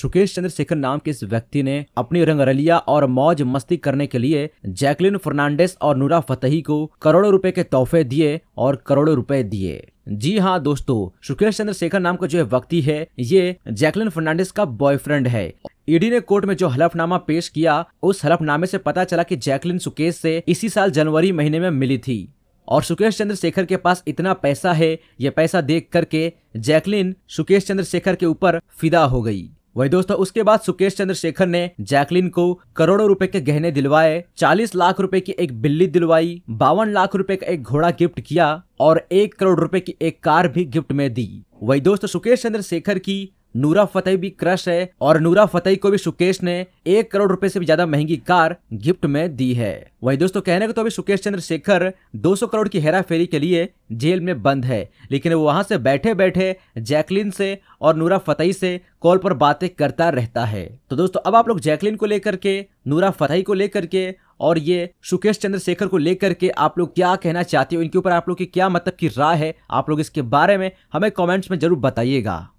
सुकेश चंद्रशेखर नाम के इस व्यक्ति ने अपनी रंगरलिया और मौज मस्ती करने के लिए जैकलिन फर्नांडिस और नूरा फतेही को करोड़ों रुपए के तोहफे दिए और करोड़ों रुपए दिए जी हाँ दोस्तों सुकेश चंद्रशेखर नाम का जो व्यक्ति है ये जैकलिन फर्नांडिस का बॉयफ्रेंड है ईडी ने कोर्ट में जो हलफनामा पेश किया उस हलफनामे से पता चला कि जैकलिन सुकेश से इसी साल जनवरी महीने में मिली थी और सुकेश चंद्र शेखर के पास इतना पैसा है ये पैसा देख करके जैकलिन सुकेश चंद्र शेखर के ऊपर फिदा हो गई वही दोस्तों उसके बाद सुकेश चंद्रशेखर ने जैकलिन को करोड़ों रुपए के गहने दिलवाए 40 लाख रुपए की एक बिल्ली दिलवाई बावन लाख रुपए का एक घोड़ा गिफ्ट किया और एक करोड़ रुपए की एक कार भी गिफ्ट में दी वही दोस्तों सुकेश चंद्र शेखर की नूरा फतेह भी क्रश है और नूरा फतेह को भी सुकेश ने एक करोड़ रुपए से भी ज्यादा महंगी कार गिफ्ट में दी है वही दोस्तों कहने को तो अभी सुकेश चंद्रशेखर 200 करोड़ की फेरी के लिए जेल में बंद है लेकिन वो वहां से बैठे बैठे जैकलिन से और नूरा फतेही से कॉल पर बातें करता रहता है तो दोस्तों अब आप लोग जैकलिन को लेकर के नूरा फतेही को लेकर के और ये सुकेश चंद्रशेखर को लेकर के आप लोग क्या कहना चाहते हो इनके ऊपर आप लोग की क्या मतलब की राय है आप लोग इसके बारे में हमें कमेंट्स में जरूर बताइएगा